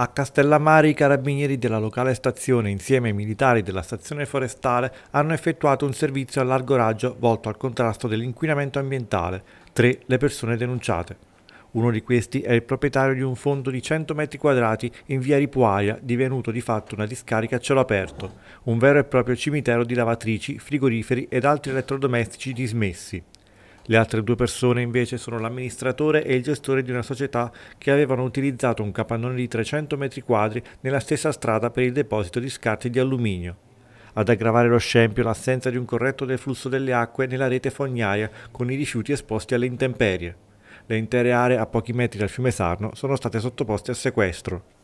A Castellammare i carabinieri della locale stazione insieme ai militari della stazione forestale hanno effettuato un servizio a largo raggio volto al contrasto dell'inquinamento ambientale, tre le persone denunciate. Uno di questi è il proprietario di un fondo di 100 metri quadrati in via Ripuaia, divenuto di fatto una discarica a cielo aperto, un vero e proprio cimitero di lavatrici, frigoriferi ed altri elettrodomestici dismessi. Le altre due persone invece sono l'amministratore e il gestore di una società che avevano utilizzato un capannone di 300 metri quadri nella stessa strada per il deposito di scarti di alluminio. Ad aggravare lo scempio l'assenza di un corretto deflusso delle acque nella rete fognaria con i rifiuti esposti alle intemperie. Le intere aree a pochi metri dal fiume Sarno sono state sottoposte a sequestro.